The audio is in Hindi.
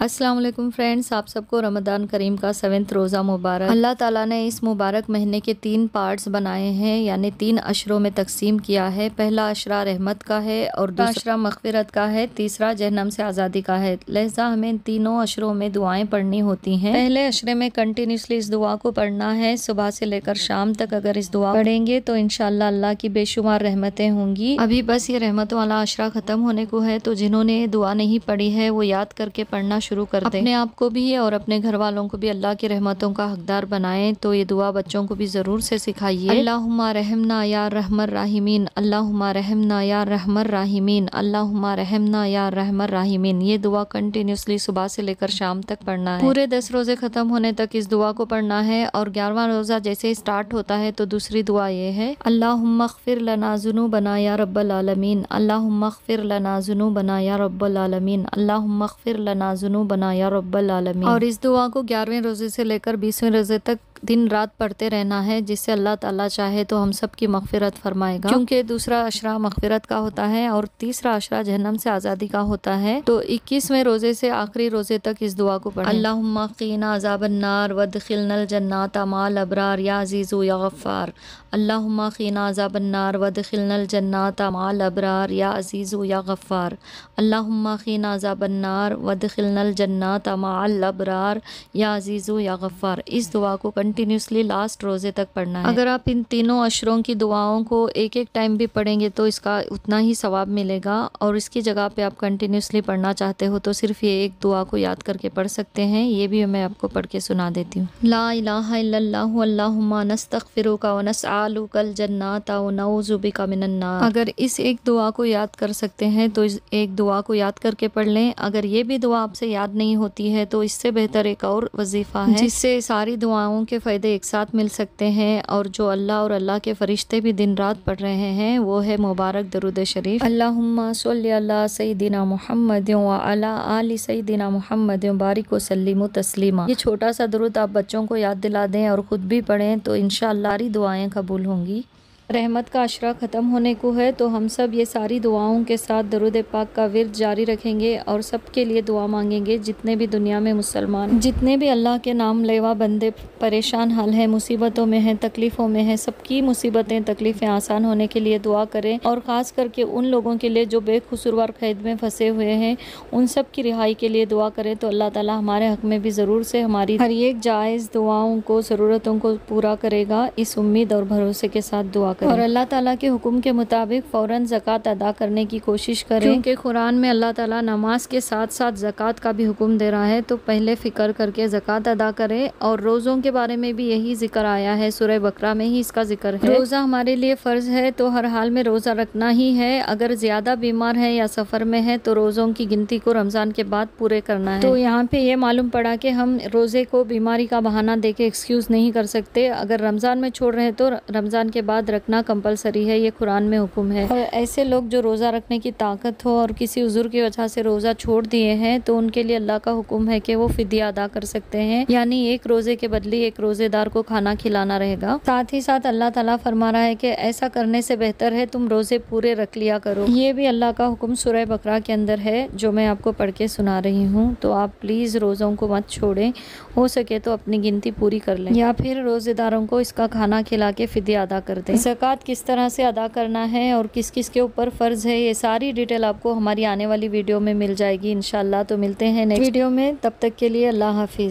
अस्सलाम वालेकुम फ्रेंड्स आप सबको रमदान करीम का सेवन्थ रोज़ा मुबारक अल्लाह ताला ने इस मुबारक महीने के तीन पार्ट्स बनाए हैं यानी तीन अशरों में तकसीम किया है पहला अशरा रहमत का है और दूसरा मगफिरत का है तीसरा जहनम से आज़ादी का है लहजा हमें तीनों अशरों में दुआएं पढ़नी होती हैं पहले अशरे में कंटिन्यूसली इस दुआ को पढ़ना है सुबह से लेकर शाम तक अगर इस दुआ पढ़ेंगे तो इनशाला अल्लाह की बेशुमार रहमतें होंगी अभी बस ये रहमत वाला अशरा ख़त्म होने को है तो जिन्होंने दुआ नहीं पढ़ी है वो याद करके पढ़ना शुरू कर दें अपने आप को भी और अपने घर वालों को भी अल्लाह की रहमतों का हकदार बनाएं तो ये दुआ बच्चों को भी ज़रूर से सिखाइए अल्लाहुम्मा रहमना या रहमर राहिमीन अल्लाहुम्मा रहमना या रहमर राहिमीन अल्लाहुम्मा रहमना या रहमर राहिमीन ये दुआ कंटिन्यूसली सुबह से लेकर शाम तक पढ़ना है पूरे दस रोज़े ख़त्म होने तक इस दुआ को पढ़ना है और ग्यारहवा रोज़ा जैसे स्टार्ट होता है तो दूसरी दुआ ये है अल्लाहमखफिर लनाजुनू बना या रब्बल आलमीन अल्लाहमखफिर लनाजुनू बना या रब्बल आलमीन अल्लाहमखफिर लनाजुन मजनू बना या रब्बल आलमी और इस दुआ को ग्यारहवें रोज़े से लेकर बीसवें रोज़े तक दिन रात पढ़ते रहना है जिससे अल्लाह ताला चाहे तो हम सब की मगफिरत फरमाएगा क्योंकि दूसरा अशरा मगफिरत का होता है और तीसरा अशरा जहनम से आज़ादी का होता है तो इक्कीसवें रोज़े से आखिरी रोज़े तक इस दुआ को पढ़ें अल्लाह अजाबन्नार वद जन्नात अमाल अबरार या अजीज़ो या गफ़ार अल्लाह अजाबन्नार वद जन्नात अमाल अबरार या अजीज़ो या गफ़ार अल्लाह अजाबन्नार वद खिलनल अदखलनल जन्नत माल अबरार या अजीज़ो या गफ़ार इस दुआ को कंटिन्यूसली लास्ट रोज़े तक पढ़ना है अगर आप इन तीनों अशरों की दुआओं को एक एक टाइम भी पढ़ेंगे तो इसका उतना ही सवाब मिलेगा और इसकी जगह पर आप कंटिन्यूसली पढ़ना चाहते हो तो सिर्फ ये एक दुआ को याद करके पढ़ सकते हैं ये भी मैं आपको पढ़ के सुना देती हूँ ला नस्तफ़िरुका नसआलुकल जन्नात नौजुबिका मिनन्ना अगर इस एक दुआ को याद कर सकते हैं तो इस एक दुआ को याद करके पढ़ लें अगर ये भी दुआ आपसे याद नहीं होती है तो इससे बेहतर एक और वजीफ़ा है जिससे सारी दुआओं के फ़ायदे एक साथ मिल सकते हैं और जो अल्लाह और अल्लाह के फरिश्ते भी दिन रात पढ़ रहे हैं वो है मुबारक दरुद शरीफ अल्लाह सल्ला दिना मोहम्मद अली सही दिना मोहम्मद बारिक वसलीम तस्लिमा ये छोटा सा दरुद आप बच्चों को याद दिला दें और ख़ुद भी पढ़ें तो इन शारी दुआएँ कबूल होंगी रहमत का अशरा ख़त्म होने को है तो हम सब ये सारी दुआओं के साथ दरुद पाक का विरद जारी रखेंगे और सबके लिए दुआ मांगेंगे जितने भी दुनिया में मुसलमान जितने भी अल्लाह के नाम लेवा बंदे परेशान हाल है मुसीबतों में हैं तकलीफ़ों में हैं सबकी मुसीबतें तकलीफ़ें आसान होने के लिए दुआ करें और ख़ास करके उन लोगों के लिए जो बेखसूरवार कैद में फंसे हुए हैं उन सब की रिहाई के लिए दुआ करें तो अल्लाह ताली हमारे हक में भी ज़रूर से हमारी हर एक जायज़ दुआओं को ज़रूरतों को पूरा करेगा इस उम्मीद और भरोसे के साथ दुआ करें और अल्लाह ताला के हुक्म के मुताबिक फ़ौर ज़क़़त अदा करने की कोशिश करें क्योंकि कुरान में अल्लाह ताला नमाज के साथ साथ ज़क़़त का भी हुक्म दे रहा है तो पहले फ़िक्र करके ज़क़़त अदा करें और रोज़ों के बारे में भी यही जिक्र आया है सुरह बकरा में ही इसका जिक्र है रोज़ा हमारे लिए फ़र्ज़ है तो हर हाल में रोज़ा रखना ही है अगर ज़्यादा बीमार है या सफ़र में है तो रोज़ों की गिनती को रमज़ान के बाद पूरे करना है तो यहाँ पे ये मालूम पड़ा कि हम रोज़े को बीमारी का बहाना दे के एक्सक्यूज़ नहीं कर सकते अगर रमज़ान में छोड़ रहे तो रमज़ान के बाद रख रखना कंपलसरी है ये कुरान में हुक्म है और ऐसे लोग जो रोज़ा रखने की ताकत हो और किसी उजुर की वजह से रोज़ा छोड़ दिए हैं तो उनके लिए अल्लाह का हुक्म है कि वो फिदिया अदा कर सकते हैं यानी एक रोज़े के बदले एक रोज़ेदार को खाना खिलाना रहेगा साथ ही साथ अल्लाह तला फरमा रहा है कि ऐसा करने से बेहतर है तुम रोज़े पूरे रख लिया करो ये भी अल्लाह का हुक्म सुरह बकरा के अंदर है जो मैं आपको पढ़ के सुना रही हूँ तो आप प्लीज़ रोज़ों को मत छोड़ें हो सके तो अपनी गिनती पूरी कर लें या फिर रोज़ेदारों को इसका खाना खिला के फिदिया अदा कर दें ज़क़़त किस तरह से अदा करना है और किस किस के ऊपर फ़र्ज़ है ये सारी डिटेल आपको हमारी आने वाली वीडियो में मिल जाएगी इन तो मिलते हैं नेक्स्ट वीडियो में तब तक के लिए अल्लाह हाफिज़